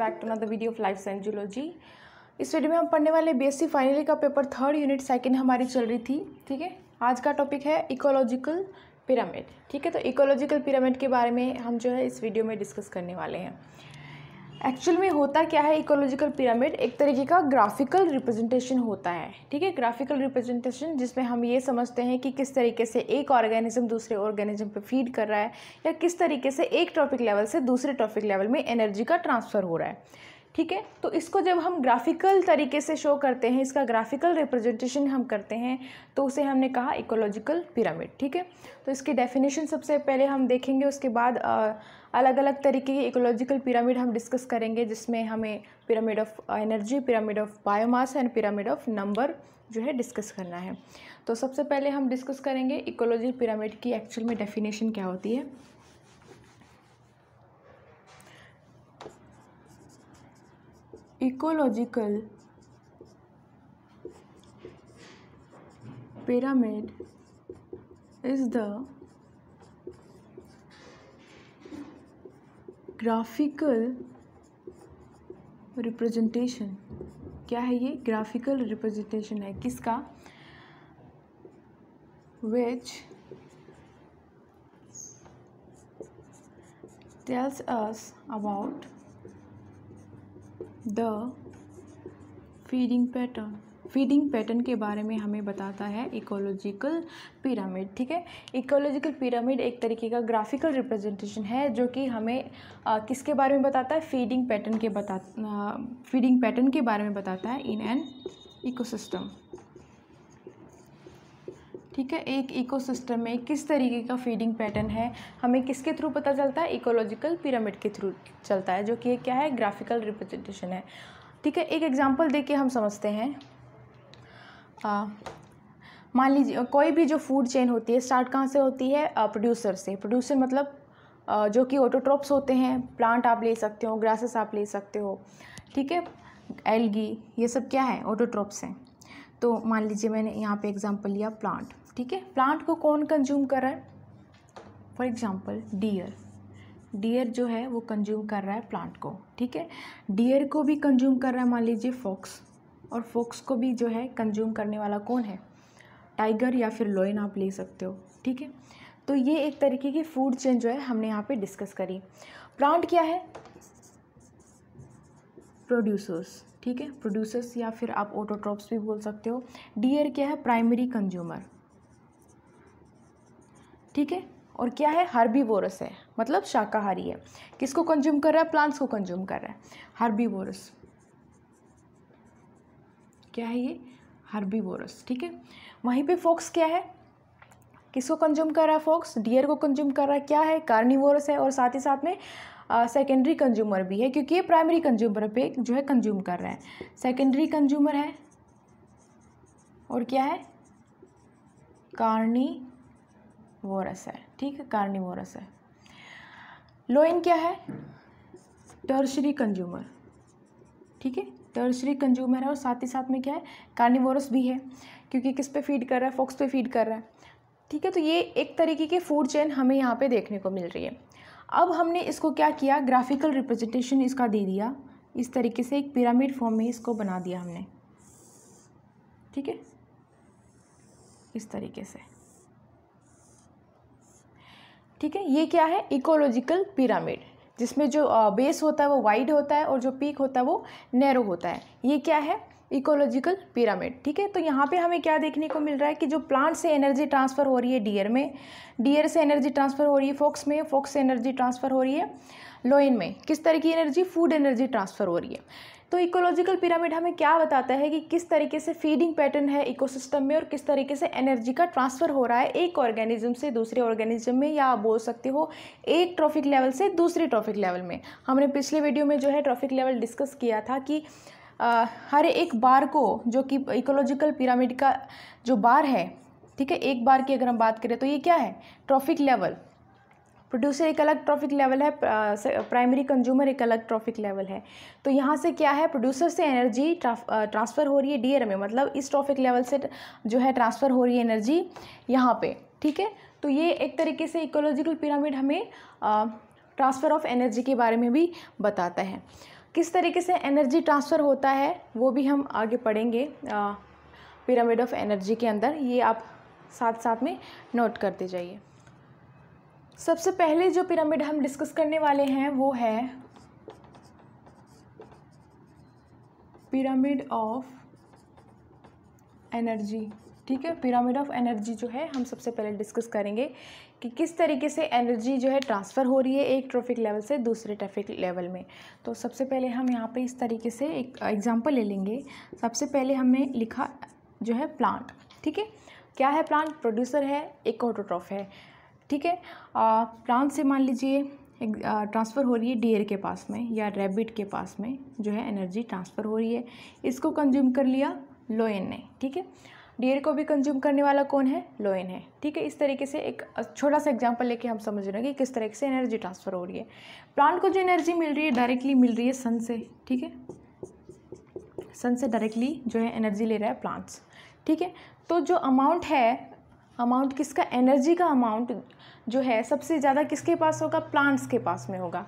back to another video of life science zoology इस video में हम पढ़ने वाले बीएससी फाइनल का पेपर थर्ड यूनिट सेकेंड हमारी चल रही थी ठीक है आज का टॉपिक है इकोलॉजिकल पिरामिड ठीक है तो इकोलॉजिकल पिरामिड के बारे में हम जो है इस वीडियो में डिस्कस करने वाले हैं एक्चुअल में होता क्या है इकोलॉजिकल पिरामिड एक तरीके का ग्राफिकल रिप्रेजेंटेशन होता है ठीक है ग्राफिकल रिप्रेजेंटेशन जिसमें हम ये समझते हैं कि किस तरीके से एक ऑर्गेनिज्म दूसरे ऑर्गेनिज्म पे फीड कर रहा है या किस तरीके से एक टॉपिक लेवल से दूसरे टॉपिक लेवल में एनर्जी का ट्रांसफ़र हो रहा है ठीक है तो इसको जब हम ग्राफिकल तरीके से शो करते हैं इसका ग्राफिकल रिप्रेजेंटेशन हम करते हैं तो उसे हमने कहा इकोलॉजिकल पिरामिड ठीक है तो इसकी डेफिनेशन सबसे पहले हम देखेंगे उसके बाद आ, अलग अलग तरीके की इकोलॉजिकल पिरामिड हम डिस्कस करेंगे जिसमें हमें pyramid of energy pyramid of biomass and pyramid of number जो है डिस्कस करना है तो सबसे पहले हम डिस्कस करेंगे इकोलॉजिकल पिरामिड की एक्चुअल में डेफिनेशन क्या होती है ecological pyramid is the graphical representation क्या है ये ग्राफिकल रिप्रेजेंटेशन है किसका which tells us about the feeding pattern feeding pattern के बारे में हमें बताता है इकोलॉजिकल पिरामिड ठीक है इकोलॉजिकल पिरामिड एक तरीके का ग्राफिकल रिप्रेजेंटेशन है जो कि हमें आ, किसके बारे में बताता है फीडिंग पैटर्न के बता फीडिंग पैटर्न के बारे में बताता है इन एन इकोसिस्टम ठीक है एक इकोसिस्टम में किस तरीके का फीडिंग पैटर्न है हमें किसके थ्रू पता चलता है इकोलॉजिकल पिरामिड के थ्रू चलता है जो कि क्या है ग्राफिकल रिप्रेजेंटेशन है ठीक है एक एग्जाम्पल दे के हम समझते हैं मान लीजिए कोई भी जो फूड चेन होती है स्टार्ट कहाँ से होती है प्रोड्यूसर से प्रोड्यूसर मतलब आ, जो कि ऑटोट्रॉप्स होते हैं प्लांट आप ले सकते हो ग्रासेस आप ले सकते हो ठीक है एलगी ये सब क्या है ऑटोट्रॉप्स हैं तो मान लीजिए मैंने यहाँ पे एग्जांपल लिया प्लांट ठीक है प्लांट को कौन कंज्यूम कर रहा है फॉर एग्जांपल डियर डियर जो है वो कंज्यूम कर रहा है प्लांट को ठीक है डियर को भी कंज्यूम कर रहा है मान लीजिए फॉक्स और फॉक्स को भी जो है कंज्यूम करने वाला कौन है टाइगर या फिर लोइन आप ले सकते हो ठीक है तो ये एक तरीके की फूड चेन जो है हमने यहाँ पे डिस्कस करी प्लांट क्या है प्रोड्यूसर्स ठीक है प्रोड्यूसर्स या फिर आप ऑटोट्रॉप्स भी बोल सकते हो डियर क्या है प्राइमरी कंज्यूमर ठीक है और क्या है हार्बीवोरस है मतलब शाकाहारी है किसको कंज्यूम कर रहा है प्लांट्स को कंज्यूम कर रहा है हार्बीवोरस क्या है ये हार्बीवोरस ठीक है वहीं पे फॉक्स क्या है किसको कंज्यूम कर रहा है फॉक्स डियर को कंज्यूम कर रहा है क्या है कार्निवोरस है और साथ ही साथ में सेकेंडरी कंज्यूमर भी है क्योंकि ये प्राइमरी कंज्यूमर पे जो है कंज्यूम कर रहे हैं सेकेंडरी कंज्यूमर है और क्या है कार्नी वोरस है ठीक है कार्नी वोरस है लोइन क्या है टर्शरी कंज्यूमर ठीक है टर्शरी कंज्यूमर है और साथ ही साथ में क्या है कार्निवोरस भी है क्योंकि किस पे फीड कर रहा है फॉक्स पे फीड कर रहा है ठीक है तो ये एक तरीके की फूड चेन हमें यहाँ पे देखने को मिल रही है अब हमने इसको क्या किया ग्राफिकल रिप्रेजेंटेशन इसका दे दिया इस तरीके से एक पिरामिड फॉर्म में इसको बना दिया हमने ठीक है इस तरीके से ठीक है ये क्या है इकोलॉजिकल पिरामिड जिसमें जो बेस होता है वो वाइड होता है और जो पीक होता है वो नैरो होता है ये क्या है इकोलॉजिकल पिरामिड ठीक है तो यहाँ पे हमें क्या देखने को मिल रहा है कि जो प्लांट से एनर्जी ट्रांसफ़र हो रही है डियर में डियर से एनर्जी ट्रांसफ़र हो रही है फोक्स में फोक्स से एनर्जी ट्रांसफ़र हो रही है लोइन में किस तरह की एनर्जी फूड एनर्जी ट्रांसफ़र हो रही है तो इकोलॉजिकल पिरामिड हमें क्या बताता है कि किस तरीके से फीडिंग पैटर्न है इकोसिस्टम में और किस तरीके से एनर्जी का ट्रांसफ़र हो रहा है एक ऑर्गेनिज्म से दूसरे ऑर्गेनिज्म में या आप बोल सकते हो एक ट्रॉफिक लेवल से दूसरे ट्रॉफिक लेवल में हमने पिछले वीडियो में जो है ट्रॉफिक लेवल डिस्कस किया था कि आ, हर एक बार को जो कि इकोलॉजिकल पिरामिड का जो बार है ठीक है एक बार की अगर हम बात करें तो ये क्या है ट्रॉफिक लेवल प्रोड्यूसर एक अलग ट्रॉफिक लेवल है प्राइमरी कंज्यूमर एक अलग ट्रॉफिक लेवल है तो यहाँ से क्या है प्रोड्यूसर से एनर्जी ट्रांसफ़र हो रही है डी में मतलब इस ट्रॉफिक लेवल से जो है ट्रांसफ़र हो रही है एनर्जी यहाँ पे ठीक है तो ये एक तरीके से इकोलॉजिकल पिरामिड हमें ट्रांसफ़र ऑफ एनर्जी के बारे में भी बताता है किस तरीके से एनर्जी ट्रांसफ़र होता है वो भी हम आगे पढ़ेंगे पिरामिड ऑफ एनर्जी के अंदर ये आप साथ साथ में नोट करते जाइए सबसे पहले जो पिरामिड हम डिस्कस करने वाले हैं वो है पिरामिड ऑफ एनर्जी ठीक है पिरामिड ऑफ एनर्जी जो है हम सबसे पहले डिस्कस करेंगे कि किस तरीके से एनर्जी जो है ट्रांसफ़र हो रही है एक ट्रैफिक लेवल से दूसरे ट्रैफिक लेवल में तो सबसे पहले हम यहाँ पे इस तरीके से एक एग्ज़ाम्पल ले लेंगे सबसे पहले हमने लिखा जो है प्लांट ठीक है क्या है प्लांट प्रोड्यूसर है एक ऑटोट्रॉफ है ठीक है प्लांट से मान लीजिए ट्रांसफ़र हो रही है डियर के पास में या रैबिट के पास में जो है एनर्जी ट्रांसफ़र हो रही है इसको कंज्यूम कर लिया लोयन ने ठीक है डियर को भी कंज्यूम करने वाला कौन है लोइन है ठीक है इस तरीके से एक छोटा सा एग्जाम्पल लेके हम समझ रहे हैं कि किस तरीके से एनर्जी ट्रांसफ़र हो रही है प्लांट को जो एनर्जी मिल रही है डायरेक्टली मिल रही है सन से ठीक है सन से डायरेक्टली जो है एनर्जी ले रहा है प्लांट्स ठीक है तो जो अमाउंट है अमाउंट किसका एनर्जी का अमाउंट जो है सबसे ज़्यादा किसके पास होगा प्लांट्स के पास में होगा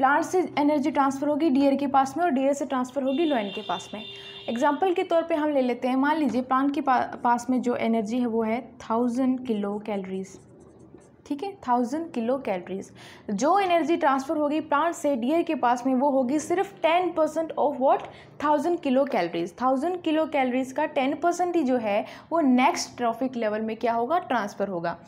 प्लांट से एनर्जी ट्रांसफ़र होगी डियर के पास में और डियर से ट्रांसफ़र होगी लोइन के पास में एग्जाम्पल के तौर पे हम ले लेते हैं मान लीजिए प्लांट के पा, पास में जो एनर्जी है वो है थाउजेंड किलो कैलरीज़ ठीक है थाउजेंड किलो कैलरीज जो एनर्जी ट्रांसफर होगी प्लांट से डियर के पास में वो होगी सिर्फ ten percent of what thousand kilo calories thousand kilo calories का टेन परसेंट ही जो है वो नेक्स्ट ट्रॉफिक लेवल में क्या होगा ट्रांसफर होगा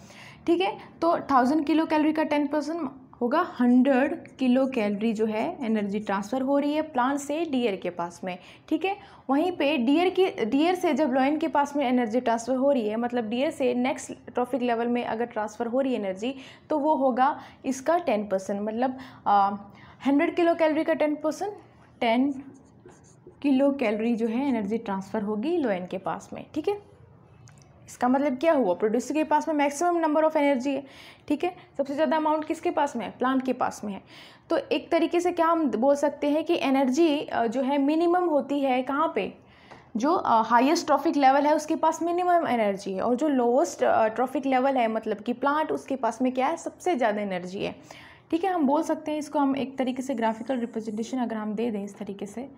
ठीक है तो थाउजेंड किलो कैलोरी का टेन परसेंट होगा हंड्रेड किलो कैलोरी जो है एनर्जी ट्रांसफ़र हो रही है प्लांट से डियर के पास में ठीक है वहीं पे डियर की डियर से जब लॉइन के पास में एनर्जी ट्रांसफ़र हो रही है मतलब डियर से नेक्स्ट ट्रॉफिक लेवल में अगर ट्रांसफ़र हो रही है एनर्जी तो वो होगा इसका टेन परसेंट मतलब हंड्रेड किलो कैलोरी का ten percent ten kilo calorie जो है एनर्जी ट्रांसफ़र होगी लोइन के पास में ठीक है इसका मतलब क्या हुआ प्रोड्यूसर के पास में मैक्सिमम नंबर ऑफ एनर्जी है ठीक है सबसे ज़्यादा अमाउंट किसके पास में है प्लांट के पास में है तो एक तरीके से क्या हम बोल सकते हैं कि एनर्जी जो है मिनिमम होती है कहाँ पे जो हाईएस्ट ट्रॉफिक लेवल है उसके पास मिनिमम एनर्जी है और जो लोएस्ट ट्रॉफिक लेवल है मतलब कि प्लांट उसके पास में क्या है सबसे ज़्यादा एनर्जी है ठीक है हम बोल सकते हैं इसको हम एक तरीके से ग्राफिकल रिप्रेजेंटेशन अगर हम दे दें इस तरीके से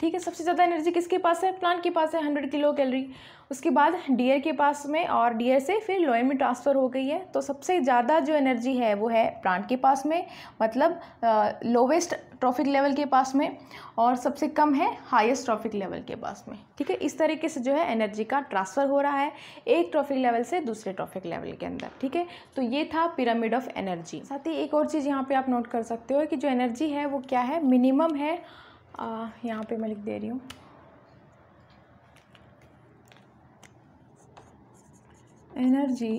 ठीक है सबसे ज़्यादा एनर्जी किसके पास है प्लांट के पास है हंड्रेड किलो कैलोरी उसके बाद डियर के पास में और डियर से फिर लोयन में ट्रांसफ़र हो गई है तो सबसे ज़्यादा जो एनर्जी है वो है प्लांट के पास में मतलब लोवेस्ट ट्रॉफिक लेवल के पास में और सबसे कम है हाईएस्ट ट्रॉफिक लेवल के पास में ठीक है इस तरीके से जो है एनर्जी का ट्रांसफ़र हो रहा है एक ट्रॉफिक लेवल से दूसरे ट्रॉफिक लेवल के अंदर ठीक है तो ये था पिरामिड ऑफ एनर्जी साथ ही एक और चीज़ यहाँ पर आप नोट कर सकते हो कि जो एनर्जी है वो क्या है मिनिमम है यहाँ पे मैं लिख दे रही हूँ energy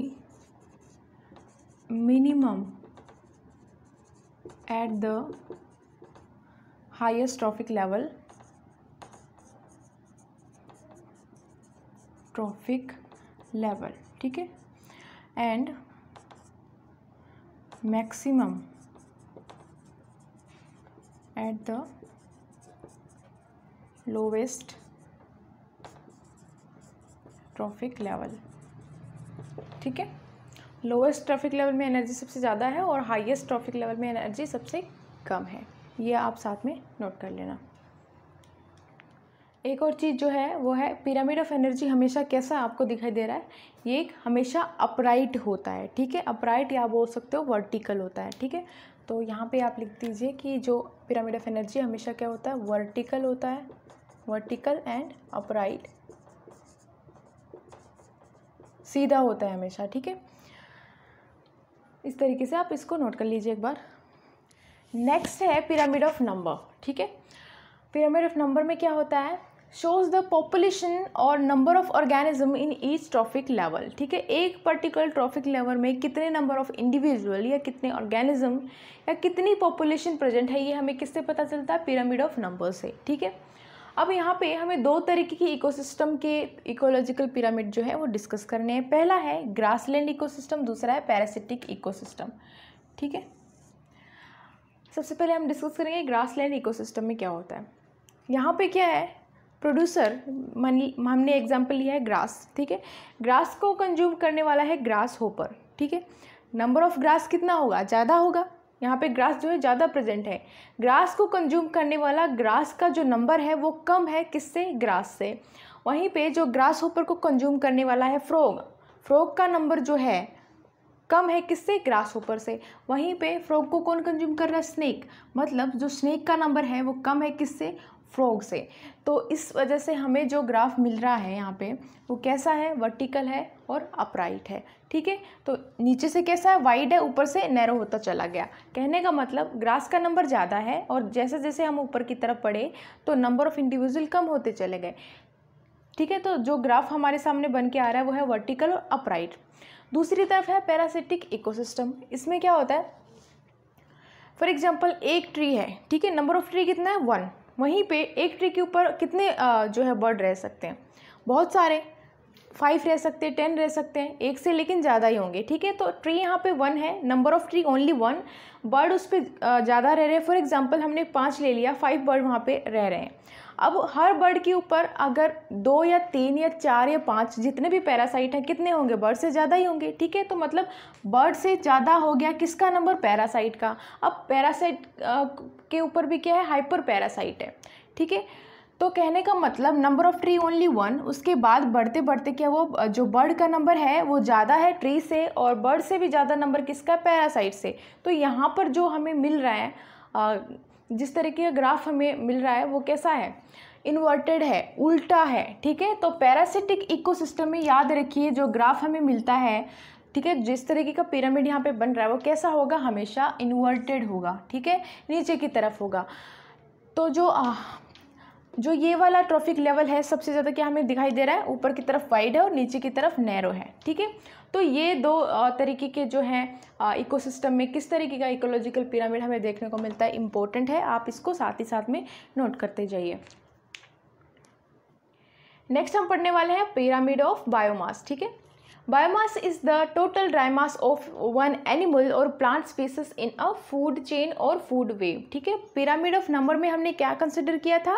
minimum at the highest trophic level trophic level ठीक है and maximum at the lowest trophic level ठीक है लोवेस्ट ट्रैफिक लेवल में एनर्जी सबसे ज़्यादा है और हाईएस्ट ट्रैफिक लेवल में एनर्जी सबसे कम है ये आप साथ में नोट कर लेना एक और चीज़ जो है वो है पिरामिड ऑफ एनर्जी हमेशा कैसा आपको दिखाई दे रहा है ये एक हमेशा अपराइट होता है ठीक है अपराइट या बोल सकते हो वर्टिकल होता है ठीक है तो यहाँ पे आप लिख दीजिए कि जो पिरामिड ऑफ एनर्जी हमेशा क्या होता है वर्टिकल होता है वर्टिकल एंड अपराइट सीधा होता है हमेशा ठीक है इस तरीके से आप इसको नोट कर लीजिए एक बार नेक्स्ट है पिरामिड ऑफ नंबर ठीक है पिरामिड ऑफ नंबर में क्या होता है शोज द पॉपुलेशन और number of organism in each trophic level ठीक है एक पर्टिकुलर ट्रॉफिक लेवल में कितने नंबर ऑफ इंडिविजुअल या कितने ऑर्गेनिज्म या कितनी पॉपुलेशन प्रेजेंट है ये हमें किससे पता चलता है पिरामिड ऑफ नंबर से ठीक है अब यहाँ पे हमें दो तरीके की इकोसिस्टम के इकोलॉजिकल पिरामिड जो है वो डिस्कस करने हैं पहला है ग्रासलैंड इकोसिस्टम दूसरा है पैरासिटिक इकोसिस्टम ठीक है सबसे पहले हम डिस्कस करेंगे ग्रासलैंड इकोसिस्टम में क्या होता है यहाँ पे क्या है प्रोड्यूसर मान हमने एग्जाम्पल लिया है ग्रास ठीक है ग्रास को कंज्यूम करने वाला है ग्रास होपर ठीक है नंबर ऑफ ग्रास कितना होगा ज़्यादा होगा यहाँ पे ग्रास जो है ज़्यादा प्रेजेंट है ग्रास को कंज्यूम करने वाला ग्रास का जो नंबर है वो कम है किससे ग्रास से वहीं पे जो ग्रास होपर को कंज्यूम करने वाला है फ्रॉग फ्रॉग का नंबर जो है कम है किससे ग्रास होपर से वहीं पे फ्रॉग को कौन कंज्यूम कर रहा है स्नेक मतलब जो स्नेक का नंबर है वो कम है किससे फ्रॉग से तो इस वजह से हमें जो ग्राफ मिल रहा है यहाँ पे वो कैसा है वर्टिकल है और अपराइट है ठीक है तो नीचे से कैसा है वाइड है ऊपर से नैरो होता चला गया कहने का मतलब ग्रास का नंबर ज़्यादा है और जैसे जैसे हम ऊपर की तरफ पढ़े तो नंबर ऑफ़ इंडिविजुअल कम होते चले गए ठीक है तो जो ग्राफ हमारे सामने बन के आ रहा है वो है वर्टिकल और अपराइट दूसरी तरफ है पैरासिटिक इकोसिस्टम इसमें क्या होता है फॉर एग्जाम्पल एक ट्री है ठीक है नंबर ऑफ ट्री कितना है वन वहीं पे एक ट्री के ऊपर कितने जो है बर्ड रह सकते हैं बहुत सारे फाइव रह सकते हैं टेन रह सकते हैं एक से लेकिन ज़्यादा ही होंगे ठीक है तो ट्री यहाँ पे वन है number of tree only one bird उस पर ज़्यादा रह रहे हैं फॉर एग्जांपल हमने पाँच ले लिया फाइव बर्ड वहाँ पे रह रहे हैं अब हर बर्ड के ऊपर अगर दो या तीन या चार या पाँच जितने भी पैरासाइट हैं कितने होंगे बर्ड से ज़्यादा ही होंगे ठीक है तो मतलब बर्ड से ज़्यादा हो गया किसका नंबर पैरासाइट का अब पैरासाइट के ऊपर भी क्या है हाइपर पैरासाइट है ठीक है तो कहने का मतलब number of tree only one उसके बाद बढ़ते बढ़ते क्या वो जो बर्ड का नंबर है वो ज़्यादा है ट्री से और बर्ड से भी ज़्यादा नंबर किसका है पैरासाइट से तो यहाँ पर जो हमें मिल रहा है जिस तरीके का ग्राफ हमें मिल रहा है वो कैसा है इन्वर्टेड है उल्टा है ठीक है तो पैरासिटिक इकोसिस्टम में याद रखिए जो ग्राफ हमें मिलता है ठीक है जिस तरीके का पिरामिड यहाँ पे बन रहा है वो कैसा होगा हमेशा इन्वर्टेड होगा ठीक है नीचे की तरफ होगा तो जो जो ये वाला ट्रॉफिक लेवल है सबसे ज़्यादा क्या हमें दिखाई दे रहा है ऊपर की तरफ वाइड है और नीचे की तरफ नैरो है ठीक है तो ये दो तरीके के जो हैं इकोसिस्टम में किस तरीके का इकोलॉजिकल पिरामिड हमें देखने को मिलता है इम्पोर्टेंट है आप इसको साथ ही साथ में नोट करते जाइए नेक्स्ट हम पढ़ने वाले हैं पिरामिड ऑफ बायोमास ठीक है biomass is the total dry mass of one animal और plant species in a food chain और फूड वेव ठीक है पिरामिड ऑफ नंबर में हमने क्या कंसिडर किया था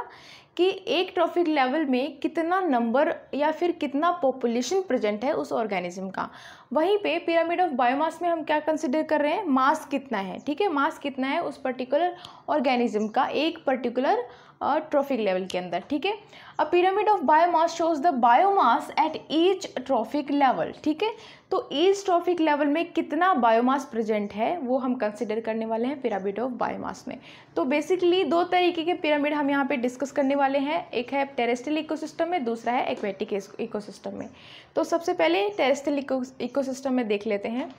कि एक ट्रॉफिक लेवल में कितना नंबर या फिर कितना पॉपुलेशन प्रेजेंट है उस ऑर्गेनिज्म का वहीं पे पिरामिड ऑफ बायोमास में हम क्या कंसिडर कर रहे हैं मास कितना है ठीक है मास कितना है उस पर्टिकुलर ऑर्गेनिज्म का एक पर्टिकुलर ट्रॉफिक लेवल के अंदर ठीक है a pyramid of biomass shows the biomass at each trophic level ठीक है तो ईच ट्रॉफिक लेवल में कितना बायोमास प्रेजेंट है वो हम कंसिडर करने वाले हैं पिरामिड ऑफ बायोमास में तो बेसिकली दो तरीके के पिरामिड हम यहाँ पे डिस्कस करने वाले हैं एक है टेरेस्टल इकोसिस्टम में दूसरा है एक्वेटिक इकोसिस्टम में तो सबसे पहले टेरेस्टल इको इकोसिस्टम में देख लेते हैं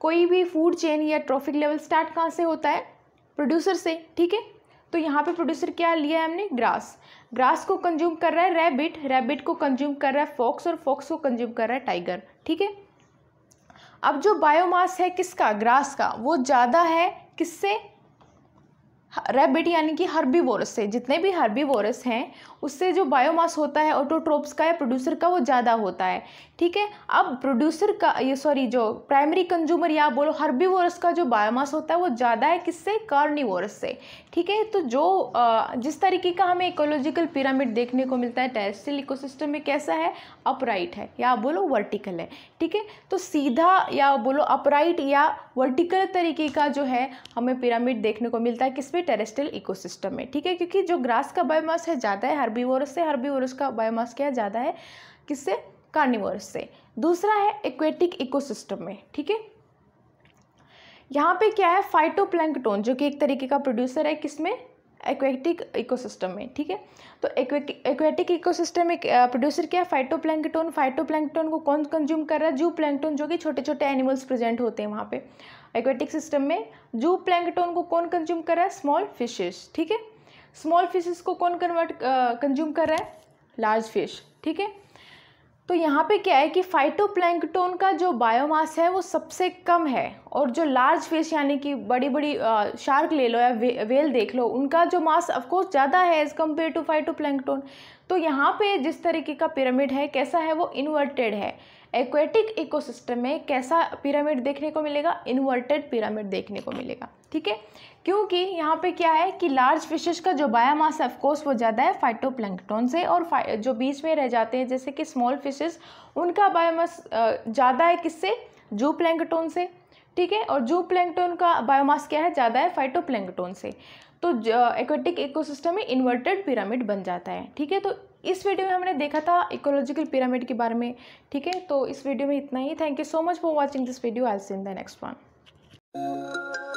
कोई भी फूड चेन या ट्रॉफिक लेवल स्टार्ट कहाँ से होता है प्रोड्यूसर से ठीक है तो यहाँ पे प्रोड्यूसर क्या लिया है हमने ग्रास ग्रास को कंज्यूम कर रहा है रैबिट रैबिट को कंज्यूम कर रहा है फॉक्स और फॉक्स को कंज्यूम कर रहा है टाइगर ठीक है अब जो बायोमास है किसका ग्रास का वो ज़्यादा है किससे रैबिट यानी कि हर्बीवोरस से जितने भी वोरस हैं उससे जो बायोमास होता है ऑटोट्रोप्स का या प्रोड्यूसर का वो ज़्यादा होता है ठीक है अब प्रोड्यूसर का ये सॉरी जो प्राइमरी कंज्यूमर या बोलो हर्बीवोरस का जो बायोमास होता है वो ज़्यादा है किससे कार्निवोरस से ठीक है तो जो जिस तरीके का हमें इकोलॉजिकल पिरामिड देखने को मिलता है टेरेस्ट्रियल इकोसिस्टम में कैसा है अपराइट है या बोलो वर्टिकल है ठीक है तो सीधा या बोलो अपराइट या वर्टिकल तरीके का जो है हमें पिरामिड देखने को मिलता है किसमें फिर टेरेस्ट्रियल इकोसिस्टम में ठीक है क्योंकि जो ग्रास का बायोमास है ज़्यादा है हर्बीवोरस से हर्बीवोरस का बायोमास क्या ज़्यादा है किससे कार्निवोरस से दूसरा है एक्वेटिक इकोसिस्टम में ठीक है यहाँ पे क्या है फाइटोप्लैंकटोन जो कि एक तरीके का प्रोड्यूसर है किसमें एक्वेटिक इकोसिस्टम में ठीक है तो एक्वेटिक एक्वेटिक इकोसिस्टम में प्रोड्यूसर क्या है फाइटोप्लैंकटोन फाइटोप्लैंकटोन को कौन कंज्यूम कर रहा है जू प्लैंकटोन जो कि छोटे छोटे एनिमल्स प्रेजेंट होते हैं वहाँ पे एक्वेटिक सिस्टम में जू प्लैंकटोन को कौन कंज्यूम कर रहा है स्मॉल फिशेस ठीक है स्मॉल फिशेस को कौन कन्वर्ट कंज्यूम कर रहा है लार्ज फिश ठीक है तो यहाँ पे क्या है कि फाइटोप्लैंकटोन का जो बायोमास है वो सबसे कम है और जो लार्ज फिश यानी कि बड़ी बड़ी शार्क ले लो या वे, वेल देख लो उनका जो मास ऑफकोर्स ज़्यादा है एज़ कम्पेयर टू फाइटोप्लैंकटोन तो यहाँ पे जिस तरीके का पिरामिड है कैसा है वो इन्वर्टेड है एक्वेटिक इकोसिस्टम में कैसा पिरामिड देखने को मिलेगा इन्वर्टेड पिरामिड देखने को मिलेगा ठीक है क्योंकि यहाँ पे क्या है कि लार्ज फिशेस का जो बायोमास है ऑफकोर्स वो ज़्यादा है फाइटोप्लैंकटोन से और जो बीच में रह जाते हैं जैसे कि स्मॉल फिशेस उनका बायोमास ज़्यादा है किससे जू प्लैंकटोन से ठीक है और जू प्लैंकटोन का बायोमास क्या है ज़्यादा है फाइटोप्लैंकटोन से तो एक्वेटिक इकोसिस्टम में इन्वर्टेड पिरामिड बन जाता है ठीक है तो इस वीडियो में हमने देखा था इकोलॉजिकल पिरामिड के बारे में ठीक है तो इस वीडियो में इतना ही thank you so much for watching this video I see in the next one